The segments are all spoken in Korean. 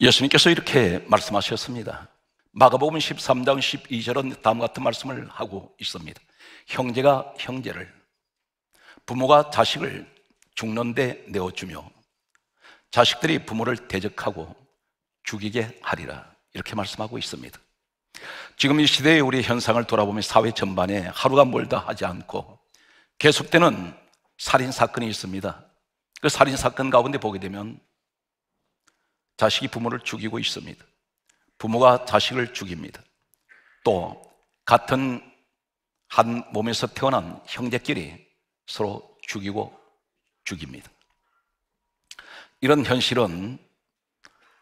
예수님께서 이렇게 말씀하셨습니다. 마가복음 13장 12절은 다음 같은 말씀을 하고 있습니다. 형제가 형제를, 부모가 자식을 죽는데 내어주며, 자식들이 부모를 대적하고 죽이게 하리라. 이렇게 말씀하고 있습니다. 지금 이 시대의 우리 현상을 돌아보면 사회 전반에 하루가 멀다 하지 않고 계속되는 살인 사건이 있습니다. 그 살인 사건 가운데 보게 되면 자식이 부모를 죽이고 있습니다. 부모가 자식을 죽입니다. 또 같은 한 몸에서 태어난 형제끼리 서로 죽이고 죽입니다. 이런 현실은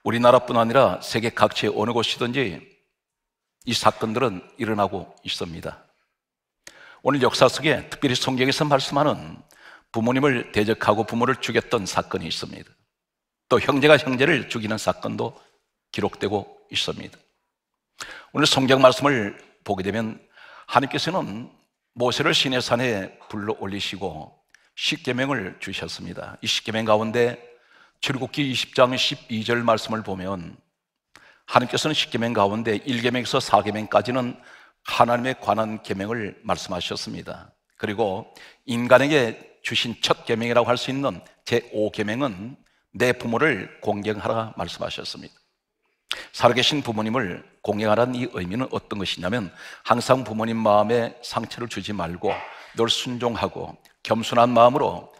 우리나라뿐 아니라 세계 각지의 어느 곳이든지 이 사건들은 일어나고 있습니다. 오늘 역사 속에 특별히 성경에서 말씀하는 부모님을 대적하고 부모를 죽였던 사건이 있습니다. 또 형제가 형제를 죽이는 사건도 기록되고 있습니다. 오늘 성경 말씀을 보게 되면 하나님께서는 모세를 시내산에 불러 올리시고 십계명을 주셨습니다. 이 십계명 가운데 출국기 20장 12절 말씀을 보면 하나님께서는 십계명 가운데 1계명에서 4계명까지는 하나님에 관한 계명을 말씀하셨습니다. 그리고 인간에게 주신 첫 계명이라고 할 수 있는 제5계명은 내 부모를 공경하라 말씀하셨습니다. 살아계신 부모님을 공경하라는 이 의미는 어떤 것이냐면 항상 부모님 마음에 상처를 주지 말고 늘 순종하고 겸손한 마음으로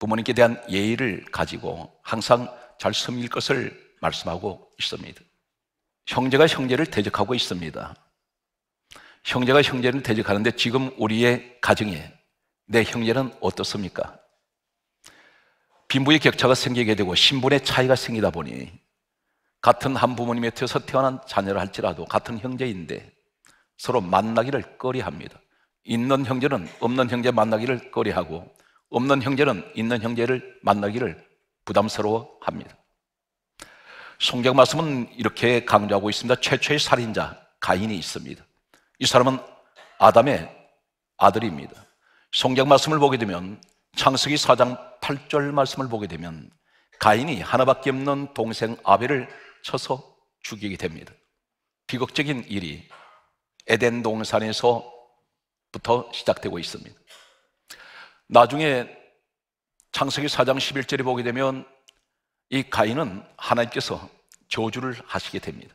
부모님께 대한 예의를 가지고 항상 잘 섬길 것을 말씀하고 있습니다. 형제가 형제를 대적하고 있습니다. 형제가 형제를 대적하는데 지금 우리의 가정에 내 형제는 어떻습니까? 빈부의 격차가 생기게 되고 신분의 차이가 생기다 보니 같은 한 부모님의 태어서 태어난 자녀를 할지라도 같은 형제인데 서로 만나기를 꺼리합니다. 있는 형제는 없는 형제 만나기를 꺼리하고 없는 형제는 있는 형제를 만나기를 부담스러워합니다. 성경 말씀은 이렇게 강조하고 있습니다. 최초의 살인자 가인이 있습니다. 이 사람은 아담의 아들입니다. 성경 말씀을 보게 되면 창세기 4장 8절 말씀을 보게 되면 가인이 하나밖에 없는 동생 아벨을 쳐서 죽이게 됩니다. 비극적인 일이 에덴 동산에서부터 시작되고 있습니다. 나중에 창세기 4장 11절에 보게 되면 이 가인은 하나님께서 저주를 하시게 됩니다.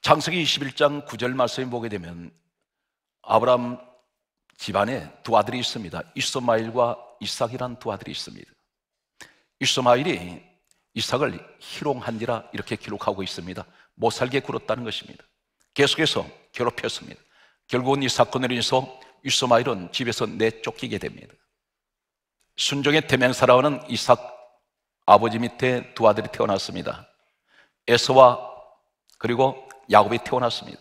창세기 21장 9절 말씀에 보게 되면 아브라함 집안에 두 아들이 있습니다. 이스마일과 이삭이란 두 아들이 있습니다. 이스마일이 이삭을 희롱한지라 이렇게 기록하고 있습니다. 못 살게 굴었다는 것입니다. 계속해서 괴롭혔습니다. 결국은 이 사건으로 인해서 이스마일은 집에서 내쫓기게 됩니다. 순종의 대명사라는 이삭 아버지 밑에 두 아들이 태어났습니다. 에서와 그리고 야곱이 태어났습니다.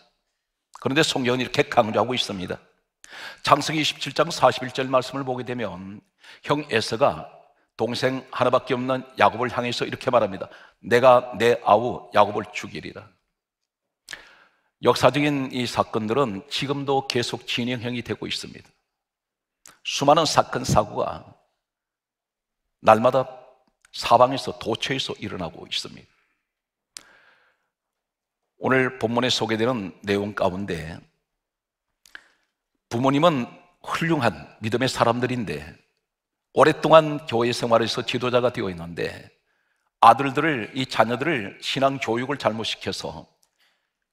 그런데 성경은 이렇게 강조하고 있습니다. 창세기 27장 41절 말씀을 보게 되면 형 에서가 동생 하나밖에 없는 야곱을 향해서 이렇게 말합니다. 내가 내 아우 야곱을 죽이리라. 역사적인 이 사건들은 지금도 계속 진행형이 되고 있습니다. 수많은 사건 사고가 날마다 사방에서 도처에서 일어나고 있습니다. 오늘 본문에 소개되는 내용 가운데 부모님은 훌륭한 믿음의 사람들인데 오랫동안 교회 생활에서 지도자가 되어 있는데 아들들을 이 자녀들을 신앙 교육을 잘못시켜서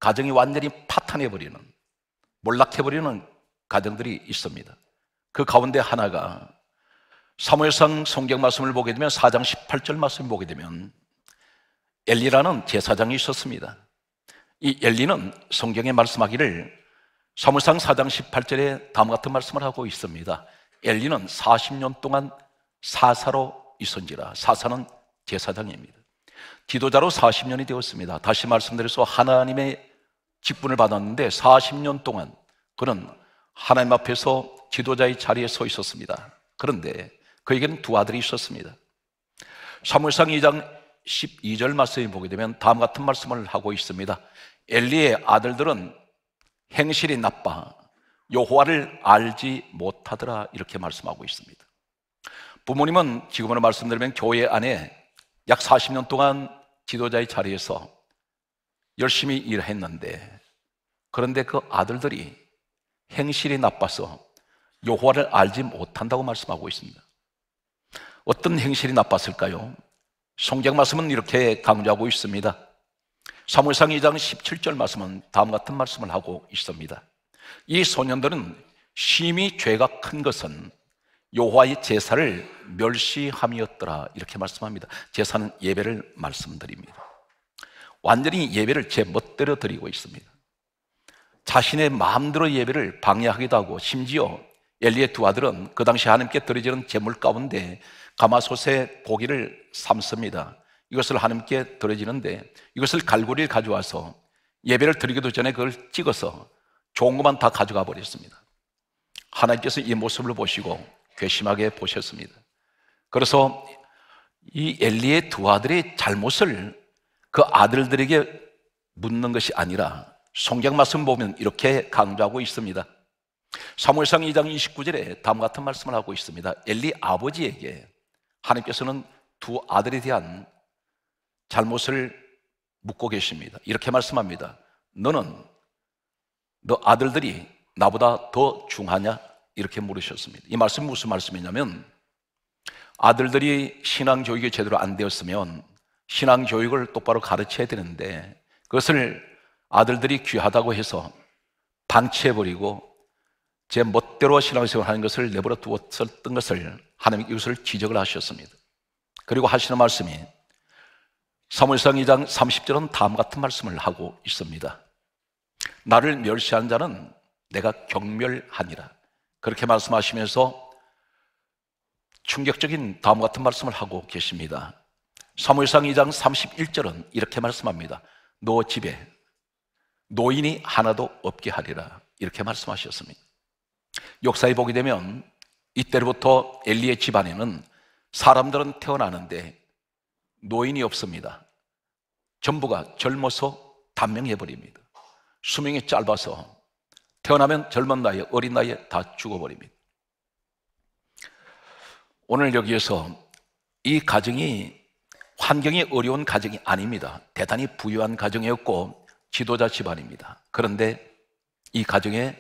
가정이 완전히 파탄해 버리는 몰락해 버리는 가정들이 있습니다. 그 가운데 하나가 사무엘상 성경 말씀을 보게 되면 4장 18절 말씀 을 보게 되면 엘리라는 제사장이 있었습니다. 이 엘리는 성경에 말씀하기를 사무상 4장 18절에 다음 같은 말씀을 하고 있습니다. 엘리는 40년 동안 사사로 있었지라. 사사는 제사장입니다. 지도자로 40년이 되었습니다. 다시 말씀드려서 하나님의 직분을 받았는데 40년 동안 그는 하나님 앞에서 지도자의 자리에 서 있었습니다. 그런데 그에게는 두 아들이 있었습니다. 사무상 2장 12절 말씀에 보게 되면 다음 같은 말씀을 하고 있습니다. 엘리의 아들들은 행실이 나빠 여호와를 알지 못하더라 이렇게 말씀하고 있습니다. 부모님은 지금으로 말씀드리면 교회 안에 약 40년 동안 지도자의 자리에서 열심히 일했는데 그런데 그 아들들이 행실이 나빠서 여호와를 알지 못한다고 말씀하고 있습니다. 어떤 행실이 나빴을까요? 성경 말씀은 이렇게 강조하고 있습니다. 사무상 2장 17절 말씀은 다음 같은 말씀을 하고 있습니다. 이 소년들은 심히 죄가 큰 것은 여호와의 제사를 멸시함이었더라 이렇게 말씀합니다. 제사는 예배를 말씀드립니다. 완전히 예배를 제 멋대로 드리고 있습니다. 자신의 마음대로 예배를 방해하기도 하고 심지어 엘리의 두 아들은 그 당시 하나님께 드려지는 제물 가운데 가마솥에 고기를 삶습니다. 이것을 하나님께 드려지는데 이것을 갈고리를 가져와서 예배를 드리기도 전에 그걸 찍어서 좋은 것만 다 가져가 버렸습니다. 하나님께서 이 모습을 보시고 괘씸하게 보셨습니다. 그래서 이 엘리의 두 아들의 잘못을 그 아들들에게 묻는 것이 아니라 성경 말씀 보면 이렇게 강조하고 있습니다. 사무엘상 2장 29절에 다음 같은 말씀을 하고 있습니다. 엘리 아버지에게 하나님께서는 두 아들에 대한 잘못을 묻고 계십니다. 이렇게 말씀합니다. 너는 너 아들들이 나보다 더 중하냐? 이렇게 물으셨습니다. 이 말씀 무슨 말씀이냐면 아들들이 신앙 교육이 제대로 안 되었으면 신앙 교육을 똑바로 가르쳐야 되는데 그것을 아들들이 귀하다고 해서 방치해버리고 제 멋대로 신앙생활 하는 것을 내버려 두었던 것을 하나님 이것을 지적을 하셨습니다. 그리고 하시는 말씀이 사무엘상 2장 30절은 다음 같은 말씀을 하고 있습니다. 나를 멸시한 자는 내가 경멸하니라. 그렇게 말씀하시면서 충격적인 다음 같은 말씀을 하고 계십니다. 사무엘상 2장 31절은 이렇게 말씀합니다. 너 집에 노인이 하나도 없게 하리라. 이렇게 말씀하셨습니다. 역사에 보게 되면 이때로부터 엘리의 집안에는 사람들은 태어나는데 노인이 없습니다. 전부가 젊어서 단명해버립니다. 수명이 짧아서 태어나면 젊은 나이에 어린 나이에 다 죽어버립니다. 오늘 여기에서 이 가정이 환경이 어려운 가정이 아닙니다. 대단히 부유한 가정이었고 지도자 집안입니다. 그런데 이 가정에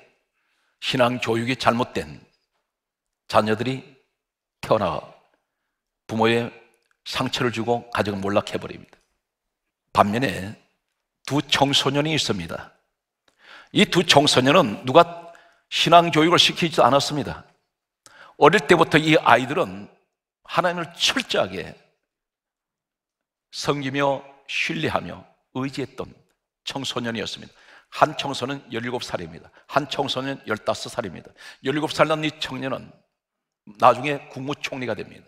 신앙 교육이 잘못된 자녀들이 태어나 부모의 상처를 주고 가정을 몰락해버립니다. 반면에 두 청소년이 있습니다. 이 두 청소년은 누가 신앙 교육을 시키지 않았습니다. 어릴 때부터 이 아이들은 하나님을 철저하게 섬기며 신뢰하며 의지했던 청소년이었습니다. 한 청소년 17살입니다. 한 청소년 15살입니다. 17살 난 이 청년은 나중에 국무총리가 됩니다.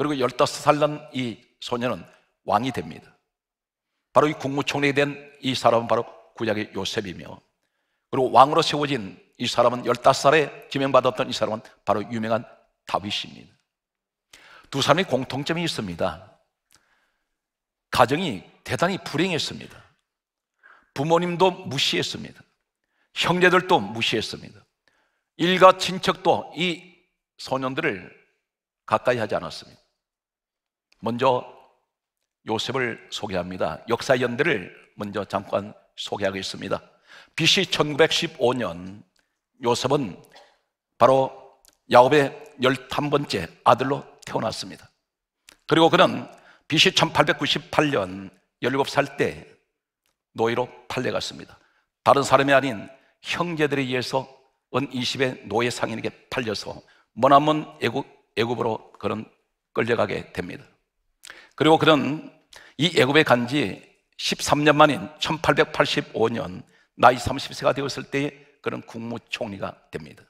그리고 15살 난 이소년은 왕이 됩니다. 바로 이 국무총리에 된이 사람은 바로 구약의 요셉이며 그리고 왕으로 세워진 이 사람은 15살에 지명받았던 이 사람은 바로 유명한 다윗입니다. 두 사람의 공통점이 있습니다. 가정이 대단히 불행했습니다. 부모님도 무시했습니다. 형제들도 무시했습니다. 일가 친척도 이 소년들을 가까이 하지 않았습니다. 먼저 요셉을 소개합니다. 역사 연대를 먼저 잠깐 소개하겠습니다. BC 1915년 요셉은 바로 야곱의 11번째 아들로 태어났습니다. 그리고 그는 BC 1898년 17살 때 노예로 팔려갔습니다. 다른 사람이 아닌 형제들에 의해서 은20의 노예 상인에게 팔려서 머나먼 애국, 애국으로 그런 끌려가게 됩니다. 그리고 그는 이 애굽에 간 지 13년 만인 1885년 나이 30세가 되었을 때에 그는 국무총리가 됩니다.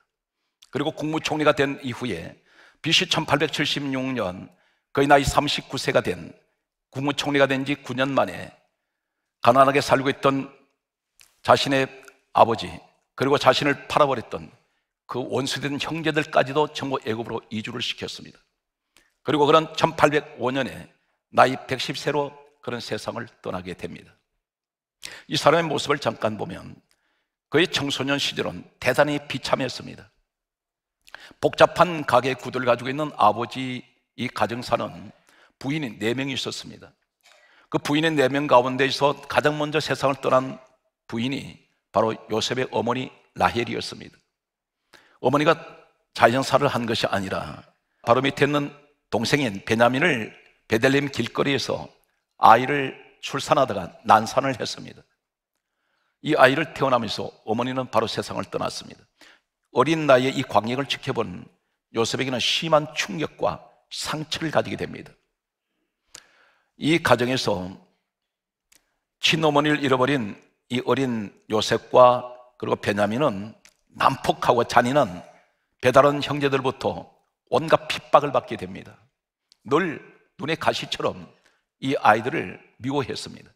그리고 국무총리가 된 이후에 BC 1876년 거의 나이 39세가 된 국무총리가 된 지 9년 만에 가난하게 살고 있던 자신의 아버지 그리고 자신을 팔아버렸던 그 원수된 형제들까지도 정부 애굽으로 이주를 시켰습니다. 그리고 그런 1805년에 나이 110세로 그런 세상을 떠나게 됩니다. 이 사람의 모습을 잠깐 보면 그의 청소년 시절은 대단히 비참했습니다. 복잡한 가게 구두를 가지고 있는 아버지 이 가정사는 부인이 4명이 있었습니다. 그 부인의 4명 가운데서 가장 먼저 세상을 떠난 부인이 바로 요셉의 어머니 라헬이었습니다. 어머니가 자연사를 한 것이 아니라 바로 밑에 있는 동생인 베냐민을 베들렘 길거리에서 아이를 출산하다가 난산을 했습니다. 이 아이를 태어나면서 어머니는 바로 세상을 떠났습니다. 어린 나이에 이 광역을 지켜본 요셉에게는 심한 충격과 상처를 가지게 됩니다. 이 가정에서 친어머니를 잃어버린 이 어린 요셉과 그리고 베냐민은 난폭하고 잔인한 배달은 형제들부터 온갖 핍박을 받게 됩니다. 늘 눈의 가시처럼 이 아이들을 미워했습니다.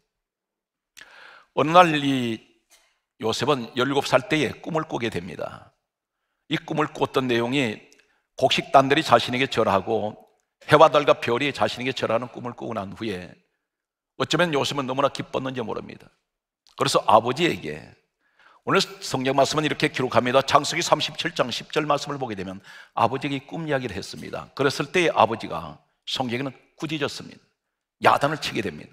어느 날 이 요셉은 17살 때에 꿈을 꾸게 됩니다. 이 꿈을 꿨던 내용이 곡식단들이 자신에게 절하고 해와 달과 별이 자신에게 절하는 꿈을 꾸고 난 후에 어쩌면 요셉은 너무나 기뻤는지 모릅니다. 그래서 아버지에게 오늘 성경 말씀은 이렇게 기록합니다. 창세기 37장 10절 말씀을 보게 되면 아버지에게 꿈 이야기를 했습니다. 그랬을 때 아버지가 성경에는 굳어졌습니다. 야단을 치게 됩니다.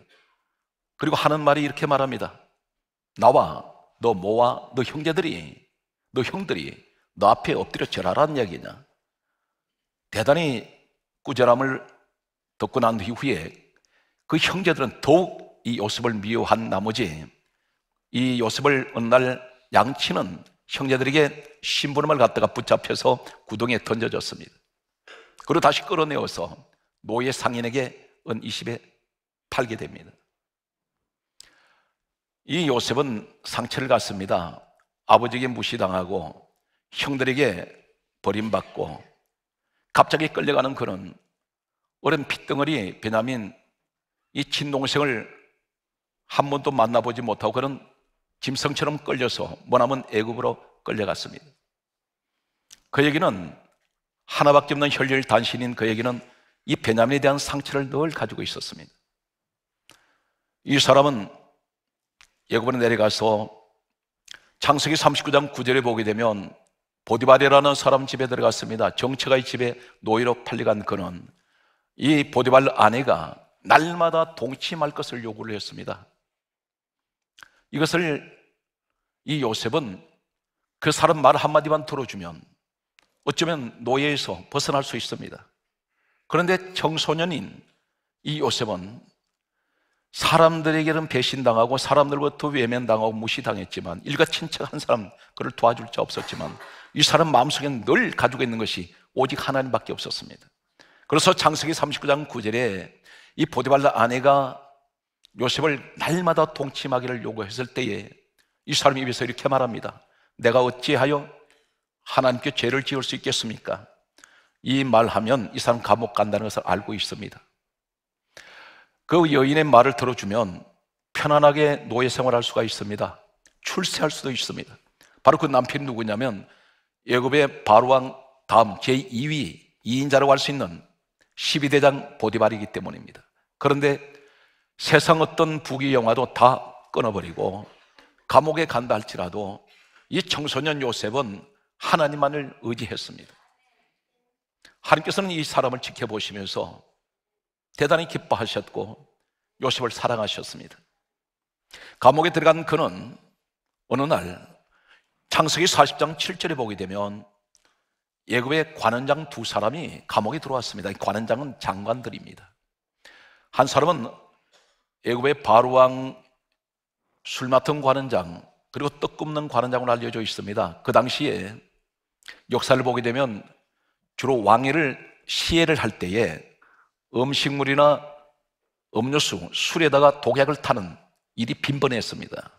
그리고 하는 말이 이렇게 말합니다. 나와 너 모와 너 형제들이 너 형들이 너 앞에 엎드려 절하라는 이야기냐. 대단히 꾸절함을 듣고 난 이후에 그 형제들은 더욱 이 요셉을 미워한 나머지 이 요셉을 어느 날 양치는 형제들에게 심부름을 갖다가 붙잡혀서 구덩이에 던져졌습니다. 그리고 다시 끌어내어서 노예 상인에게 은 20에 팔게 됩니다. 이 요셉은 상처를 갔습니다. 아버지에게 무시당하고 형들에게 버림받고 갑자기 끌려가는 그는 어른 핏덩어리 베냐민 이 친동생을 한 번도 만나보지 못하고 그는 짐승처럼 끌려서 뭐냐면 애굽으로 끌려갔습니다. 그에게는 하나밖에 없는 혈혈 단신인 그에게는 이 베냐민에 대한 상처를 늘 가지고 있었습니다. 이 사람은 예고번에 내려가서 창세기 39장 9절에 보게 되면 보디발이라는 사람 집에 들어갔습니다. 정체가의 집에 노예로 팔려간 그는 이 보디발 아내가 날마다 동침할 것을 요구를 했습니다. 이것을 이 요셉은 그 사람 말 한마디만 들어주면 어쩌면 노예에서 벗어날 수 있습니다. 그런데 청소년인 이 요셉은 사람들에게는 배신당하고 사람들부터 외면당하고 무시당했지만 일가 친척 한 사람 그를 도와줄 자 없었지만 이 사람 마음속엔 늘 가지고 있는 것이 오직 하나님밖에 없었습니다. 그래서 장세기 39장 9절에 이 보디발라 아내가 요셉을 날마다 동침하기를 요구했을 때에 이 사람 입에서 이렇게 말합니다. 내가 어찌하여 하나님께 죄를 지을 수 있겠습니까? 이 말하면 이 사람 감옥 간다는 것을 알고 있습니다. 그 여인의 말을 들어주면 편안하게 노예 생활할 수가 있습니다. 출세할 수도 있습니다. 바로 그 남편이 누구냐면 예굽의 바로왕 다음 제2위 2인자라고 할수 있는 12대장 보디발이기 때문입니다. 그런데 세상 어떤 부귀 영화도 다 끊어버리고 감옥에 간다 할지라도 이 청소년 요셉은 하나님만을 의지했습니다. 하나님께서는 이 사람을 지켜보시면서 대단히 기뻐하셨고 요셉을 사랑하셨습니다. 감옥에 들어간 그는 어느 날 창세기 40장 7절에 보게 되면 예굽의 관원장 두 사람이 감옥에 들어왔습니다. 관원장은 장관들입니다. 한 사람은 예굽의 바로왕 술 맡은 관원장 그리고 떡 굽는 관원장으로 알려져 있습니다. 그 당시에 역사를 보게 되면 주로 왕위를 시해를 할 때에 음식물이나 음료수, 술에다가 독약을 타는 일이 빈번했습니다.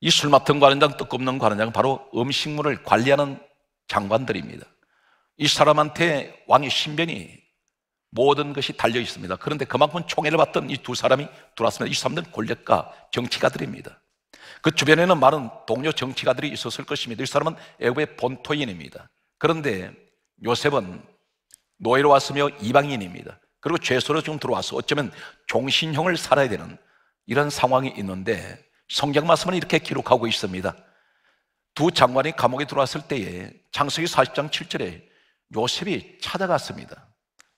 이 술 맡은 관원장, 뜻없는 관원장은 바로 음식물을 관리하는 장관들입니다. 이 사람한테 왕의 신변이 모든 것이 달려 있습니다. 그런데 그만큼 총애를 받던 이 두 사람이 들어왔습니다. 이 사람들은 권력가, 정치가들입니다. 그 주변에는 많은 동료 정치가들이 있었을 것입니다. 이 사람은 애국의 본토인입니다. 그런데 요셉은 노예로 왔으며 이방인입니다. 그리고 죄수로 지금 들어와서 어쩌면 종신형을 살아야 되는 이런 상황이 있는데 성경 말씀은 이렇게 기록하고 있습니다. 두 장관이 감옥에 들어왔을 때에 장세기 40장 7절에 요셉이 찾아갔습니다.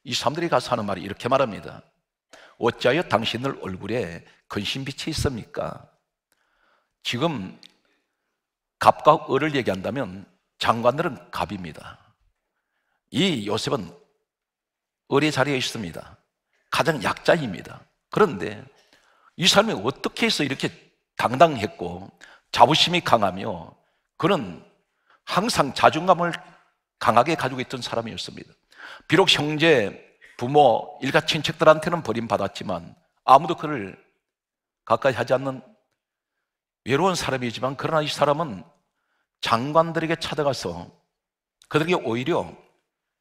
이 사람들이 가서 하는 말이 이렇게 말합니다. 어찌하여 당신들 얼굴에 근심빛이 있습니까? 지금 갑과 을을 얘기한다면 장관들은 갑입니다. 이 요셉은 의리 자리에 있습니다. 가장 약자입니다. 그런데 이 사람이 어떻게 해서 이렇게 당당했고 자부심이 강하며 그는 항상 자존감을 강하게 가지고 있던 사람이었습니다. 비록 형제, 부모, 일가 친척들한테는 버림받았지만 아무도 그를 가까이 하지 않는 외로운 사람이지만 그러나 이 사람은 장관들에게 찾아가서 그들에게 오히려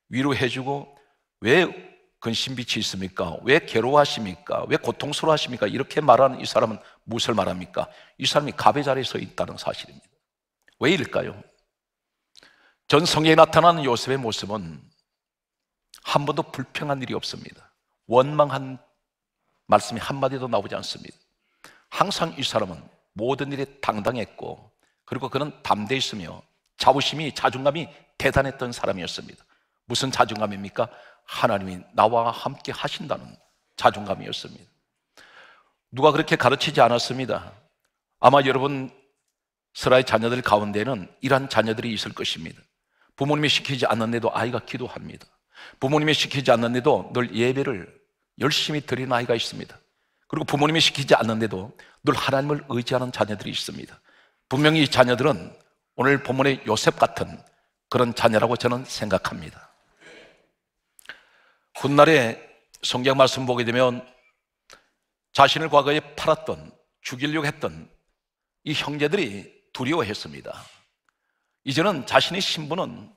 위로해주고 왜 근심빛이 있습니까? 왜 괴로워하십니까? 왜 고통스러워하십니까? 이렇게 말하는 이 사람은 무엇을 말합니까? 이 사람이 갑의 자리에 서 있다는 사실입니다. 왜 이럴까요? 전 성경에 나타나는 요셉의 모습은 한 번도 불평한 일이 없습니다. 원망한 말씀이 한마디도 나오지 않습니다. 항상 이 사람은 모든 일에 당당했고, 그리고 그는 담대했으며, 자부심이, 자존감이 대단했던 사람이었습니다. 무슨 자존감입니까? 하나님이 나와 함께 하신다는 자존감이었습니다. 누가 그렇게 가르치지 않았습니다. 아마 여러분 슬라의 자녀들 가운데는 이러한 자녀들이 있을 것입니다. 부모님이 시키지 않는데도 아이가 기도합니다. 부모님이 시키지 않는데도 늘 예배를 열심히 드리는 아이가 있습니다. 그리고 부모님이 시키지 않는데도 늘 하나님을 의지하는 자녀들이 있습니다. 분명히 이 자녀들은 오늘 본문의 요셉 같은 그런 자녀라고 저는 생각합니다. 훗날에 성경 말씀 보게 되면 자신을 과거에 팔았던 죽이려고 했던 이 형제들이 두려워했습니다. 이제는 자신의 신분은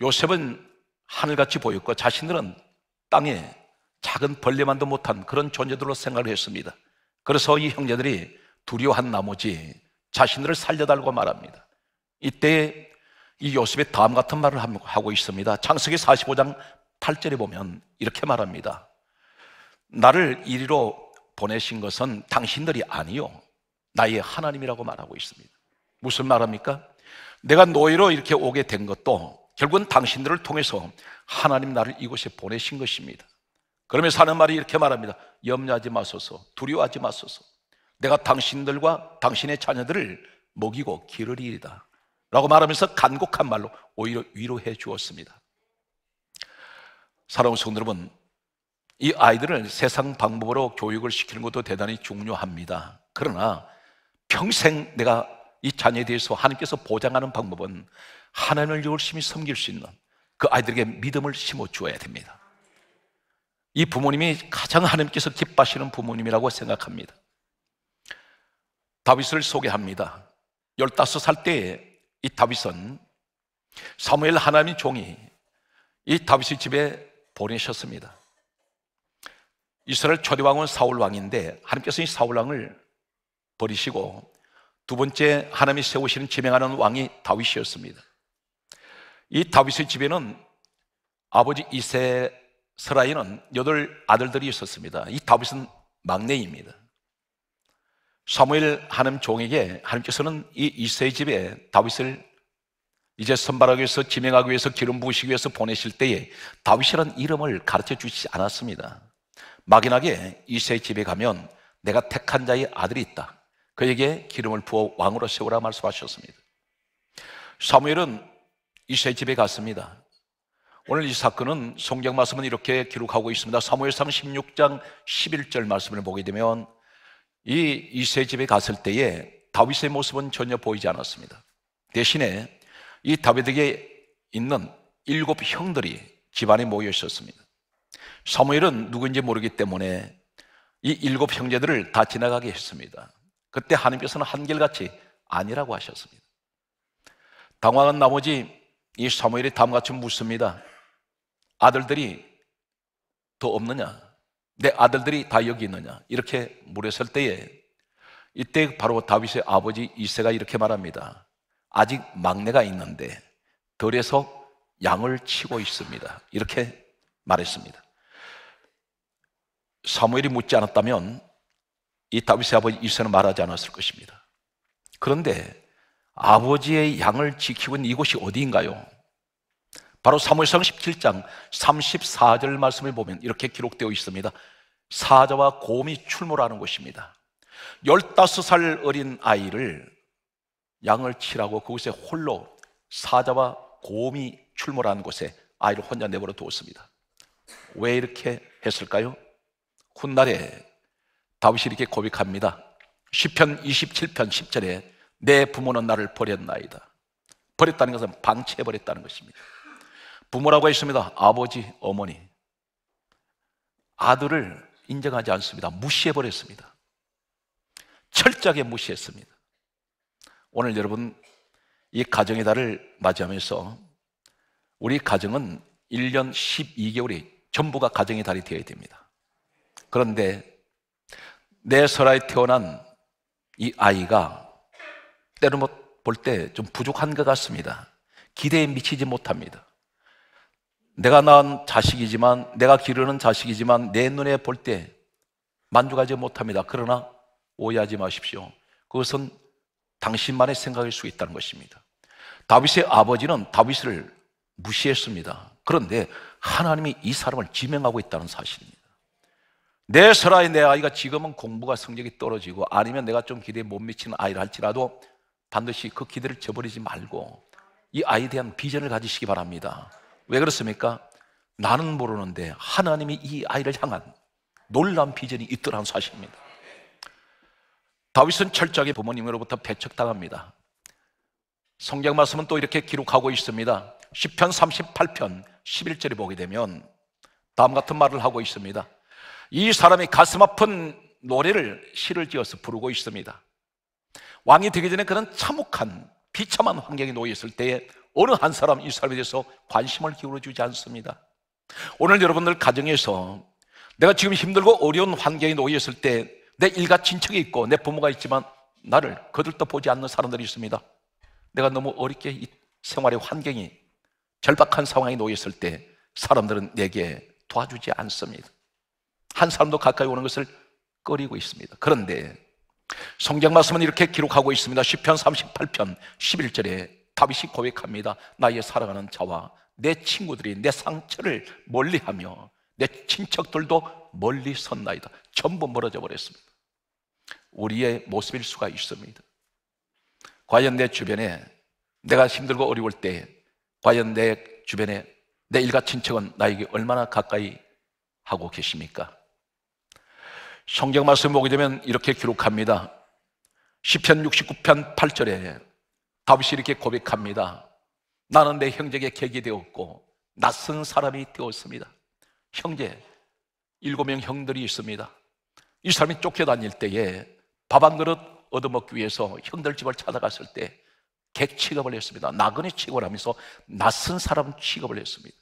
요셉은 하늘같이 보였고 자신들은 땅에 작은 벌레만도 못한 그런 존재들로 생각을 했습니다. 그래서 이 형제들이 두려워한 나머지 자신들을 살려달라고 말합니다. 이때 이 요셉의 다음 같은 말을 하고 있습니다. 창세기 45장 8절에 보면 이렇게 말합니다. 나를 이리로 보내신 것은 당신들이 아니요. 나의 하나님이라고 말하고 있습니다. 무슨 말합니까? 내가 노예로 이렇게 오게 된 것도 결국은 당신들을 통해서 하나님 나를 이곳에 보내신 것입니다. 그러면서 하는 말이 이렇게 말합니다. 염려하지 마소서, 두려워하지 마소서. 내가 당신들과 당신의 자녀들을 먹이고 기르리이다. 라고 말하면서 간곡한 말로 오히려 위로해 주었습니다. 사랑하는 성도 여러분, 이 아이들을 세상 방법으로 교육을 시키는 것도 대단히 중요합니다. 그러나 평생 내가 이 자녀에 대해서 하나님께서 보장하는 방법은 하나님을 열심히 섬길 수 있는 그 아이들에게 믿음을 심어 주어야 됩니다. 이 부모님이 가장 하나님께서 기뻐하시는 부모님이라고 생각합니다. 다윗을 소개합니다. 15살 때에 이 다윗은 사무엘 하나님의 종이 이 다윗의 집에 보내셨습니다. 이스라엘 초대왕은 사울왕인데 하나님께서 이 사울왕을 버리시고 두 번째 하나님이 세우시는 지명하는 왕이 다윗이었습니다. 이 다윗의 집에는 아버지 이세 서라이는 여덟 아들들이 있었습니다. 이 다윗은 막내입니다. 사무엘 하나님 종에게 하나님께서는 이이세 집에 다윗을 이제 선발하기 위해서 진행하기 위해서 기름 부으시기 위해서 보내실 때에 다윗이란 이름을 가르쳐 주시지 않았습니다. 막연하게 이세 집에 가면 내가 택한 자의 아들이 있다. 그에게 기름을 부어 왕으로 세우라 말씀하셨습니다. 사무엘은 이세 집에 갔습니다. 오늘 이 사건은 성경 말씀은 이렇게 기록하고 있습니다. 사무엘상 16장 11절 말씀을 보게 되면 이 이세 집에 갔을 때에 다윗의 모습은 전혀 보이지 않았습니다. 대신에 이 다윗에게 있는 일곱 형들이 집안에 모여 있었습니다. 사무엘은 누구인지 모르기 때문에 이 일곱 형제들을 다 지나가게 했습니다. 그때 하나님께서는 한결같이 아니라고 하셨습니다. 당황한 나머지 이 사무엘이 다음 같이 묻습니다. 아들들이 더 없느냐? 내 아들들이 다 여기 있느냐? 이렇게 물었을 때에 이때 바로 다윗의 아버지 이세가 이렇게 말합니다. 아직 막내가 있는데 덜에서 양을 치고 있습니다. 이렇게 말했습니다. 사무엘이 묻지 않았다면 이 다윗의 아버지 이세는 말하지 않았을 것입니다. 그런데 아버지의 양을 지키고 있는 이곳이 어디인가요? 바로 사무엘상 17장 34절 말씀을 보면 이렇게 기록되어 있습니다. 사자와 곰이 출몰하는 곳입니다. 15살 어린 아이를 양을 치라고 그곳에 홀로 사자와 곰이 출몰한 곳에 아이를 혼자 내버려 두었습니다. 왜 이렇게 했을까요? 훗날에 다윗이 이렇게 고백합니다. 10편 27편 10절에 내 부모는 나를 버렸나이다. 버렸다는 것은 방치해버렸다는 것입니다. 부모라고 했습니다. 아버지, 어머니. 아들을 인정하지 않습니다. 무시해버렸습니다. 철저하게 무시했습니다. 오늘 여러분 이 가정의 달을 맞이하면서 우리 가정은 1년 12개월이 전부가 가정의 달이 되어야 됩니다. 그런데 내 설아에 태어난 이 아이가 때로 볼 때 좀 부족한 것 같습니다. 기대에 미치지 못합니다. 내가 낳은 자식이지만, 내가 기르는 자식이지만, 내 눈에 볼 때 만족하지 못합니다. 그러나 오해하지 마십시오. 그것은 당신만의 생각일 수 있다는 것입니다. 다윗의 아버지는 다윗을 무시했습니다. 그런데 하나님이 이 사람을 지명하고 있다는 사실입니다. 내 설아의 내 아이가 지금은 공부가 성적이 떨어지고 아니면 내가 좀 기대에 못 미치는 아이를 할지라도 반드시 그 기대를 저버리지 말고 이 아이에 대한 비전을 가지시기 바랍니다. 왜 그렇습니까? 나는 모르는데 하나님이 이 아이를 향한 놀란 비전이 있더라는 사실입니다. 다윗은 철저하게 부모님으로부터 배척당합니다. 성경 말씀은 또 이렇게 기록하고 있습니다. 10편 38편 11절에 보게 되면 다음 같은 말을 하고 있습니다. 이 사람이 가슴 아픈 노래를 시를 지어서 부르고 있습니다. 왕이 되기 전에 그는 참혹한 비참한 환경에 놓여 있을 때에 어느 한 사람 이 사람에 대해서 관심을 기울여 주지 않습니다. 오늘 여러분들 가정에서 내가 지금 힘들고 어려운 환경에 놓여 있을 때내 일가 친척이 있고 내 부모가 있지만 나를 거들떠 보지 않는 사람들이 있습니다. 내가 너무 어렵게 이 생활의 환경이 절박한 상황에 놓여 을때 사람들은 내게 도와주지 않습니다. 한 사람도 가까이 오는 것을 꺼리고 있습니다. 그런데 성경 말씀은 이렇게 기록하고 있습니다. 10편 38편 11절에 다윗이 고백합니다. 나의 사랑하는 자와 내 친구들이 내 상처를 멀리하며 내 친척들도 멀리 섰나이다. 전부 멀어져 버렸습니다. 우리의 모습일 수가 있습니다. 과연 내 주변에 내가 힘들고 어려울 때 과연 내 주변에 내 일가 친척은 나에게 얼마나 가까이 하고 계십니까? 성경 말씀 을 보게 되면 이렇게 기록합니다. 10편 69편 8절에 다윗이 이렇게 고백합니다. 나는 내 형제에게 객이 되었고 낯선 사람이 되었습니다. 형제, 일곱 명 형들이 있습니다. 이 사람이 쫓겨다닐 때에 밥 한 그릇 얻어먹기 위해서 형들 집을 찾아갔을 때 객취급을 했습니다. 나그네 취급을 하면서 낯선 사람 취급을 했습니다.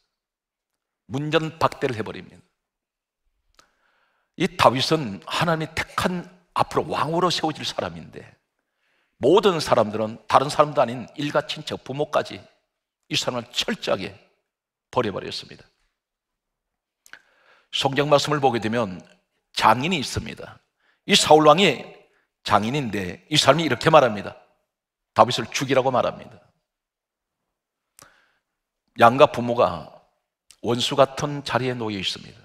문전 박대를 해버립니다. 이 다윗은 하나님이 택한 앞으로 왕으로 세워질 사람인데 모든 사람들은 다른 사람도 아닌 일가 친척 부모까지 이 사람을 철저하게 버려버렸습니다. 성경 말씀을 보게 되면 장인이 있습니다. 이 사울 왕이 장인인데 이 사람이 이렇게 말합니다. 다윗을 죽이라고 말합니다. 양과 부모가 원수 같은 자리에 놓여 있습니다.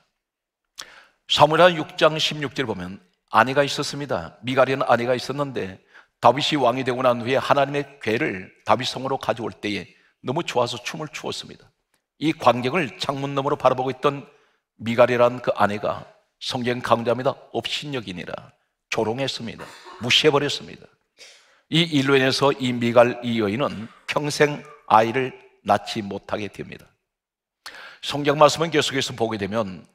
사무엘하 6장 16절 보면 아내가 있었습니다. 미가리는 아내가 있었는데 다윗이 왕이 되고 난 후에 하나님의 괴를 다윗 성으로 가져올 때에 너무 좋아서 춤을 추었습니다. 이 광경을 창문 너머로 바라보고 있던 미갈이란 그 아내가 성경 강조합니다. 업신여기니라 조롱했습니다. 무시해버렸습니다. 이 일로 인해서 이 미갈 이 여인은 평생 아이를 낳지 못하게 됩니다. 성경 말씀은 계속해서 보게 되면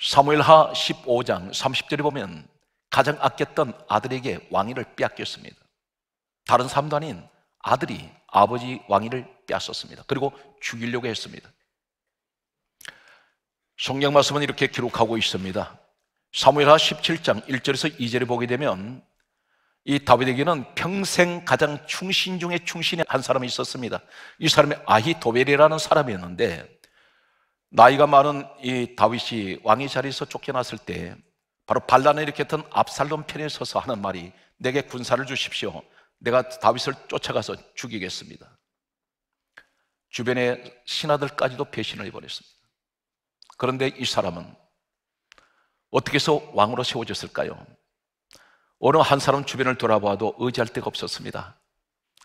사무엘하 15장 30절에 보면 가장 아꼈던 아들에게 왕위를 빼앗겼습니다. 다른 사람도 아닌 아들이 아버지 왕위를 빼앗습니다 그리고 죽이려고 했습니다. 성경 말씀은 이렇게 기록하고 있습니다. 사무엘하 17장 1절에서 2절에 보게 되면 이 다윗에게는 평생 가장 충신 중에 충신의 한 사람이 있었습니다. 이 사람이 아히도벨이라는 사람이었는데 나이가 많은 이 다윗이 왕의 자리에서 쫓겨났을 때 바로 반란을 일으켰던 압살롬 편에 서서 하는 말이 내게 군사를 주십시오. 내가 다윗을 쫓아가서 죽이겠습니다. 주변의 신하들까지도 배신을 해버렸습니다. 그런데 이 사람은 어떻게 해서 왕으로 세워졌을까요? 어느 한 사람 주변을 돌아봐도 의지할 데가 없었습니다.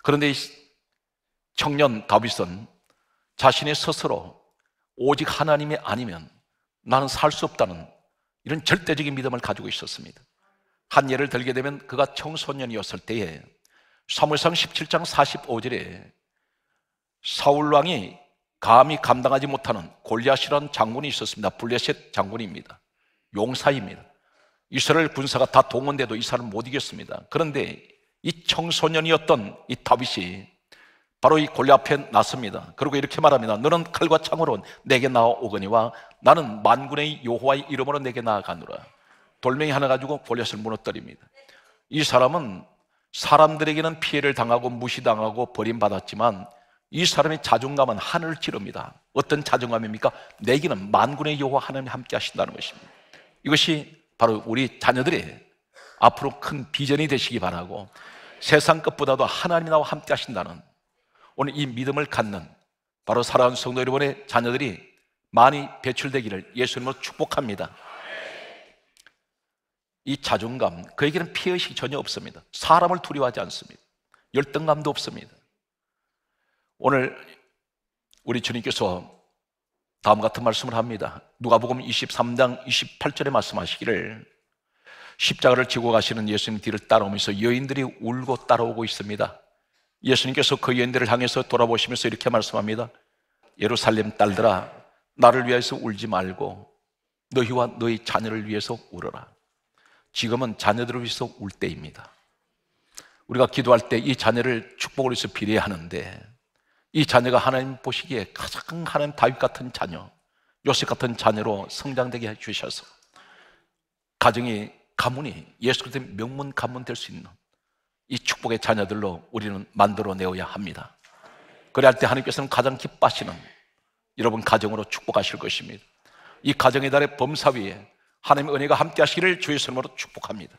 그런데 이 청년 다윗은 자신의 스스로 오직 하나님이 아니면 나는 살 수 없다는 이런 절대적인 믿음을 가지고 있었습니다. 한 예를 들게 되면 그가 청소년이었을 때에 사무상 17장 45절에 사울왕이 감히 감당하지 못하는 골리앗이라는 장군이 있었습니다. 블레셋 장군입니다. 용사입니다. 이스라엘 군사가 다 동원돼도 이 사람 못 이겼습니다. 그런데 이 청소년이었던 이 다윗이 바로 이 골리 앞에 났습니다. 그리고 이렇게 말합니다. 너는 칼과 창으로 내게 나오거니와 나는 만군의 여호와의 이름으로 내게 나아가노라. 돌멩이 하나 가지고 골리앗을 무너뜨립니다. 이 사람은 사람들에게는 피해를 당하고 무시당하고 버림받았지만 이 사람의 자존감은 하늘을 찌릅니다. 어떤 자존감입니까? 내기는 만군의 여호와 하나님 이 함께 하신다는 것입니다. 이것이 바로 우리 자녀들이 앞으로 큰 비전이 되시기 바라고 세상 것보다도 하나님 이 나와 함께 하신다는 오늘 이 믿음을 갖는 바로 사랑하는 성도 여러분의 자녀들이 많이 배출되기를 예수님으로 축복합니다. 이 자존감, 그에게는 피의식이 전혀 없습니다. 사람을 두려워하지 않습니다. 열등감도 없습니다. 오늘 우리 주님께서 다음 같은 말씀을 합니다. 누가복음 23장 28절에 말씀하시기를 십자가를 지고 가시는 예수님 뒤를 따라오면서 여인들이 울고 따라오고 있습니다. 예수님께서 그 여인들을 향해서 돌아보시면서 이렇게 말씀합니다. 예루살렘 딸들아, 나를 위해서 울지 말고 너희와 너희 자녀를 위해서 울어라. 지금은 자녀들을 위해서 울 때입니다. 우리가 기도할 때 이 자녀를 축복으로 해서 비례하는데 이 자녀가 하나님 보시기에 가장 하나님 다윗 같은 자녀, 요셉 같은 자녀로 성장되게 해주셔서 가정이 가문이 예수 그리스도의 명문 가문 될 수 있는 이 축복의 자녀들로 우리는 만들어내어야 합니다. 그래야 할 때 하나님께서는 가장 기뻐하시는 여러분 가정으로 축복하실 것입니다. 이 가정의 달의 범사위에 하나님의 은혜가 함께 하시기를 주의 이름으로 축복합니다.